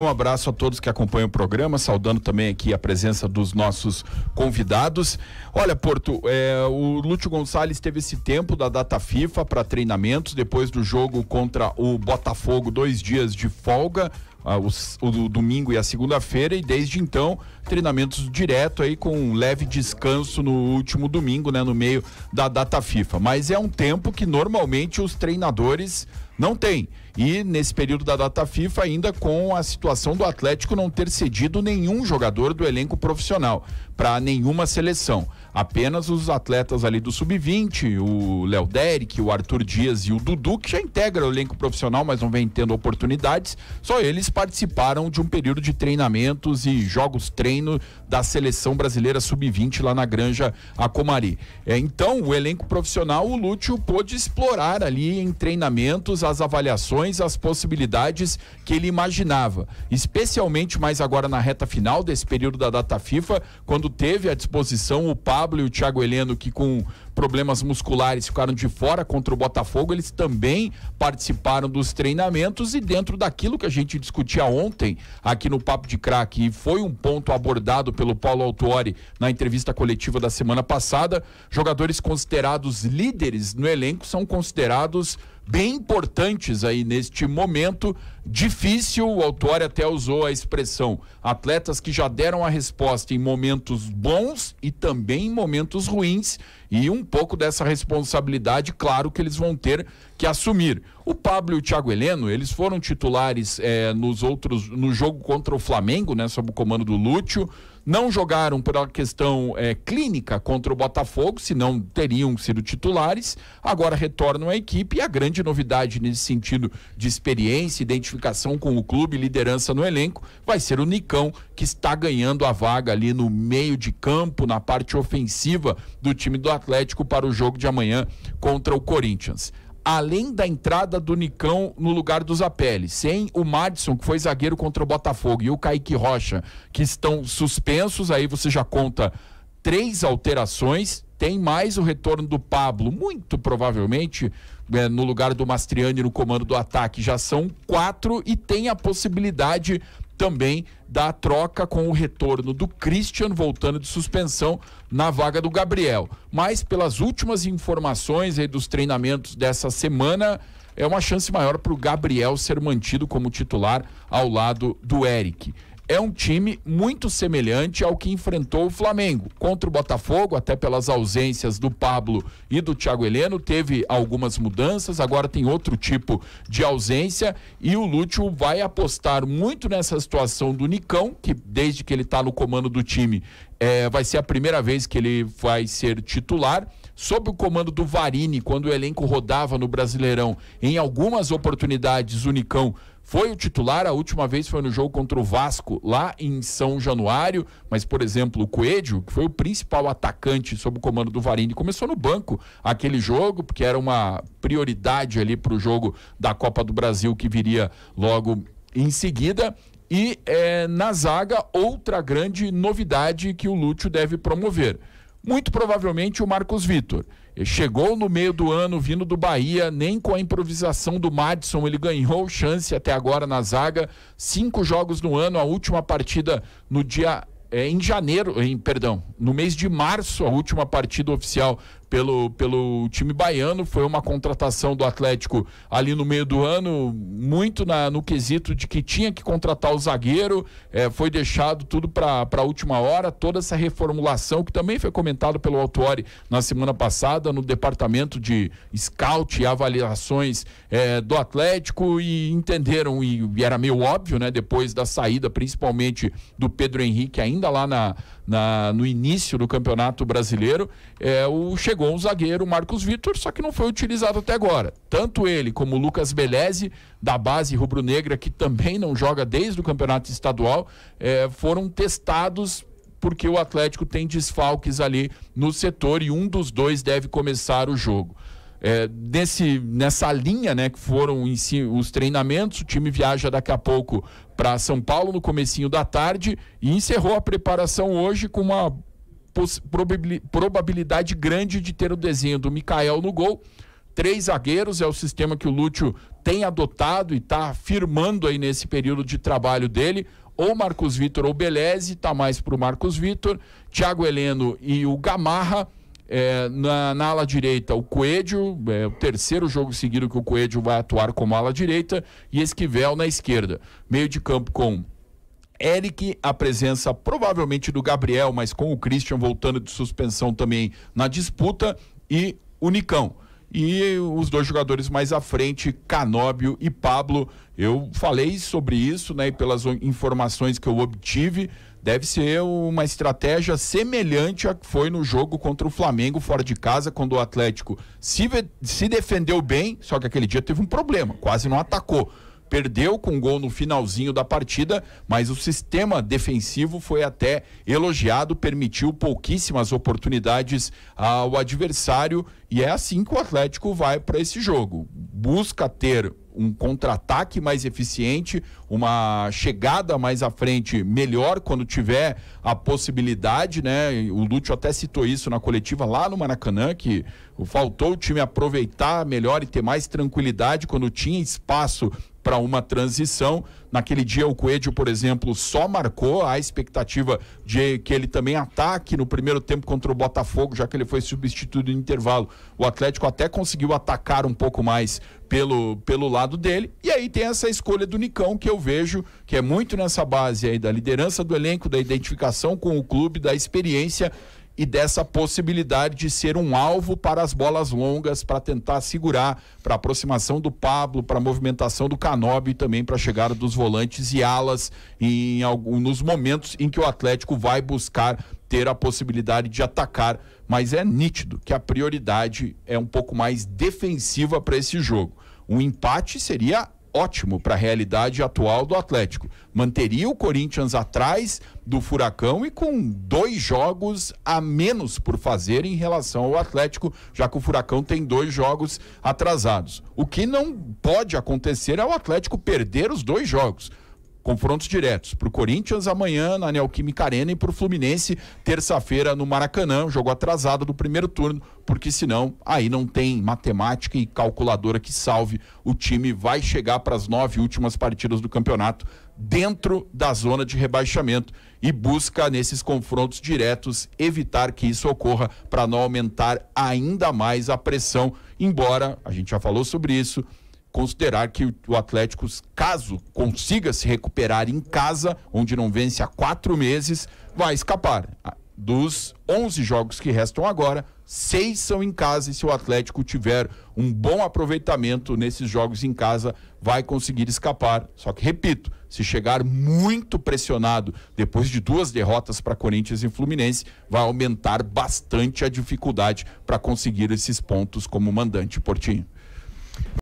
Um abraço a todos que acompanham o programa, saudando também aqui a presença dos nossos convidados. Olha, Porto, é, o Lúcio Gonçalves teve esse tempo da data FIFA para treinamentos, depois do jogo contra o Botafogo, dois dias de folga. Ah, o, o, domingo e a segunda-feira, e desde então, treinamentos direto aí com um leve descanso no último domingo, né? No meio da data FIFA. Mas é um tempo que normalmente os treinadores não têm. E nesse período da data FIFA, ainda com a situação do Atlético não ter cedido nenhum jogador do elenco profissional para nenhuma seleção. Apenas os atletas ali do sub-20, o Léo Derek, o Arthur Dias e o Dudu, que já integra o elenco profissional, mas não vem tendo oportunidades, só eles participaram de um período de treinamentos e jogos-treino da seleção brasileira sub-20 lá na Granja Acomari. É, então, o elenco profissional, o Lúcio pôde explorar ali em treinamentos as avaliações, as possibilidades que ele imaginava, especialmente mais agora na reta final desse período da data FIFA, quando teve à disposição o Pablo Pablo e o Thiago Heleno, que com problemas musculares ficaram de fora contra o Botafogo, eles também participaram dos treinamentos e dentro daquilo que a gente discutia ontem aqui no Papo de Craque, e foi um ponto abordado pelo Paulo Autuori na entrevista coletiva da semana passada, jogadores considerados líderes no elenco são considerados bem importantes aí neste momento difícil. O autor até usou a expressão atletas que já deram a resposta em momentos bons e também em momentos ruins e um pouco dessa responsabilidade, claro que eles vão ter que assumir. O Pablo e o Thiago Heleno, eles foram titulares é, nos outros no jogo contra o Flamengo, né, sob o comando do Lúcio não jogaram por uma questão é, clínica contra o Botafogo, senão teriam sido titulares. Agora retornam à equipe e a grande novidade nesse sentido de experiência, identificação com o clube, liderança no elenco, vai ser o Nicão, que está ganhando a vaga ali no meio de campo, na parte ofensiva do time do Atlético para o jogo de amanhã contra o Corinthians além da entrada do Nicão no lugar do Zapelli, sem o Madison, que foi zagueiro contra o Botafogo, e o Kaique Rocha, que estão suspensos, aí você já conta três alterações, tem mais o retorno do Pablo, muito provavelmente é, no lugar do Mastriani no comando do ataque, já são quatro e tem a possibilidade também da troca com o retorno do Christian voltando de suspensão na vaga do Gabriel. Mas pelas últimas informações aí dos treinamentos dessa semana, é uma chance maior para o Gabriel ser mantido como titular ao lado do Eric é um time muito semelhante ao que enfrentou o Flamengo. Contra o Botafogo, até pelas ausências do Pablo e do Thiago Heleno, teve algumas mudanças, agora tem outro tipo de ausência e o Lúcio vai apostar muito nessa situação do Nicão, que desde que ele está no comando do time, é, vai ser a primeira vez que ele vai ser titular sob o comando do Varini, quando o elenco rodava no Brasileirão, em algumas oportunidades o Nicão foi o titular, a última vez foi no jogo contra o Vasco, lá em São Januário, mas, por exemplo, o Coelho, que foi o principal atacante sob o comando do Varini, começou no banco aquele jogo, porque era uma prioridade ali para o jogo da Copa do Brasil que viria logo em seguida. E é, na zaga, outra grande novidade que o Lúcio deve promover muito provavelmente o Marcos Vitor. Chegou no meio do ano vindo do Bahia, nem com a improvisação do Madison ele ganhou chance até agora na zaga. Cinco jogos no ano, a última partida no dia é, em janeiro, em, perdão, no mês de março, a última partida oficial pelo, pelo time baiano. Foi uma contratação do Atlético ali no meio do ano, muito na, no quesito de que tinha que contratar o zagueiro. É, foi deixado tudo para a última hora, toda essa reformulação, que também foi comentado pelo Autori na semana passada, no departamento de scout e avaliações é, do Atlético, e entenderam, e, e era meio óbvio, né, depois da saída, principalmente do Pedro Henrique, ainda lá na na, no início do Campeonato Brasileiro, é, o, chegou um zagueiro, Marcos Vitor, só que não foi utilizado até agora. Tanto ele como o Lucas Beleze, da base rubro-negra, que também não joga desde o Campeonato Estadual, é, foram testados porque o Atlético tem desfalques ali no setor e um dos dois deve começar o jogo é, nessa linha né, que foram si, os treinamentos, o time viaja daqui a pouco para São Paulo no comecinho da tarde e encerrou a preparação hoje com uma probabilidade grande de ter o desenho do Mikael no gol. Três zagueiros é o sistema que o Lúcio tem adotado e está firmando aí nesse período de trabalho dele. Ou Marcos Vitor ou Beleze, está mais para o Marcos Vitor, Thiago Heleno e o Gamarra é, na, na, ala direita, o Coelho, é o terceiro jogo seguido que o Coelho vai atuar como ala direita, e Esquivel na esquerda. Meio de campo com Eric, a presença provavelmente do Gabriel, mas com o Christian voltando de suspensão também na disputa, e o Nicão e os dois jogadores mais à frente, Canóbio e Pablo. Eu falei sobre isso, né, pelas informações que eu obtive, deve ser uma estratégia semelhante à que foi no jogo contra o Flamengo fora de casa, quando o Atlético se, se defendeu bem, só que aquele dia teve um problema, quase não atacou. Perdeu com um gol no finalzinho da partida, mas o sistema defensivo foi até elogiado, permitiu pouquíssimas oportunidades ao adversário e é assim que o Atlético vai para esse jogo busca ter um contra-ataque mais eficiente, uma chegada mais à frente melhor quando tiver a possibilidade, né? O Lúcio até citou isso na coletiva lá no Maracanã, que faltou o time aproveitar melhor e ter mais tranquilidade quando tinha espaço para uma transição. Naquele dia, o Coelho, por exemplo, só marcou a expectativa de que ele também ataque no primeiro tempo contra o Botafogo, já que ele foi substituído no intervalo. O Atlético até conseguiu atacar um pouco mais pelo, pelo lado dele. E aí tem essa escolha do Nicão, que eu vejo que é muito nessa base aí da liderança do elenco, da identificação com o clube, da experiência e dessa possibilidade de ser um alvo para as bolas longas, para tentar segurar, para aproximação do Pablo, para a movimentação do Canóbio e também para a chegada dos volantes e alas em alguns momentos em que o Atlético vai buscar ter a possibilidade de atacar, mas é nítido que a prioridade é um pouco mais defensiva para esse jogo. Um empate seria ótimo para a realidade atual do Atlético. Manteria o Corinthians atrás do Furacão e com dois jogos a menos por fazer em relação ao Atlético, já que o Furacão tem dois jogos atrasados. O que não pode acontecer é o Atlético perder os dois jogos. Confrontos diretos para o Corinthians amanhã na Neoquímica Arena e para o Fluminense terça-feira no Maracanã, jogo atrasado do primeiro turno, porque senão aí não tem matemática e calculadora que salve. O time vai chegar para as nove últimas partidas do campeonato dentro da zona de rebaixamento e busca nesses confrontos diretos evitar que isso ocorra para não aumentar ainda mais a pressão, embora a gente já falou sobre isso considerar que o Atlético, caso consiga se recuperar em casa, onde não vence há quatro meses, vai escapar. Ah, dos 11 jogos que restam agora, seis são em casa e se o Atlético tiver um bom aproveitamento nesses jogos em casa, vai conseguir escapar. Só que, repito, se chegar muito pressionado depois de duas derrotas para Corinthians e Fluminense, vai aumentar bastante a dificuldade para conseguir esses pontos como mandante, Portinho.